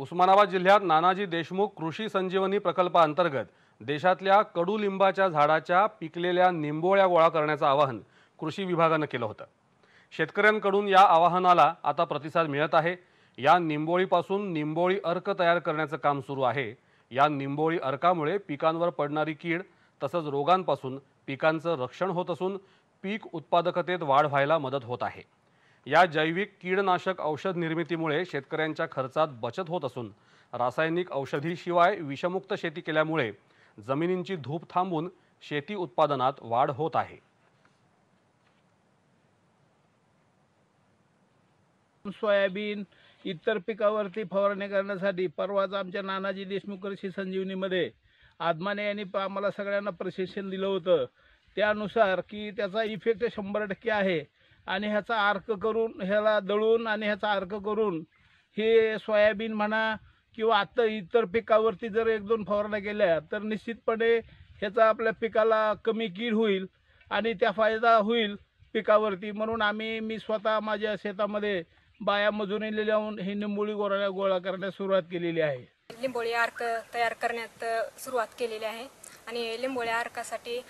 उस्मानाबाद जिल्ह्यात नानाजी देशमुख कृषी संजीवनी प्रकल्पाअंतर्गत देशातल्या कडुलिंबाच्या झाडाच्या पिकलेल्या निंबोळ्या गोळा करण्याचं आवाहन कृषी विभागानं केलं होतं शेतकऱ्यांकडून या आवाहनाला आता प्रतिसाद मिळत आहे या निंबोळीपासून निंबोळी अर्क तयार करण्याचं काम सुरू आहे या निंबोळी अर्कामुळे पिकांवर पडणारी कीड तसंच रोगांपासून पिकांचं रक्षण होत असून पीक उत्पादकतेत वाढ व्हायला मदत होत आहे या जैविक कीडनाशक औषध निर्मितीमुळे शेतकऱ्यांच्या खर्चात बचत होत असून रासायनिक औषधीशिवाय विषमुक्त शेती केल्यामुळे जमिनींची धूप थांबून शेती उत्पादनात वाढ होत आहे सोयाबीन इतर पिकावरती फवारणी करण्यासाठी परवाच आमच्या नानाजी देशमुख कृषी संजीवनीमध्ये आदमाने यांनी आम्हाला सगळ्यांना प्रशिक्षण दिलं होतं त्यानुसार की त्याचा इफेक्ट शंभर टक्के आहे आणि ह्याचा अर्क करून ह्याला दळून आणि ह्याचा अर्क करून हे सोयाबीन म्हणा किंवा आत्ता इतर पिकावरती जर एक दोन फवारण्या केल्या तर निश्चितपणे ह्याचा आपल्या पिकाला कमी कीड होईल आणि त्या फायदा होईल पिकावरती म्हणून आम्ही मी स्वतः माझ्या शेतामध्ये बाया मजुरीने लावून हे निंबोळी गोराला गोळा करण्यास सुरुवात केलेली आहे निंबोळी अर्क तयार करण्यात सुरुवात केलेली आहे आणि लिंबोळ्या अर्कासाठी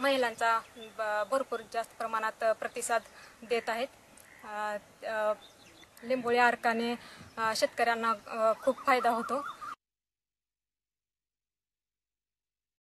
महिलांचा भरपूर जास्त प्रमाणात प्रतिसाद देत आहेत लिंबोळ्या अर्काने शेतकऱ्यांना खूप फायदा होतो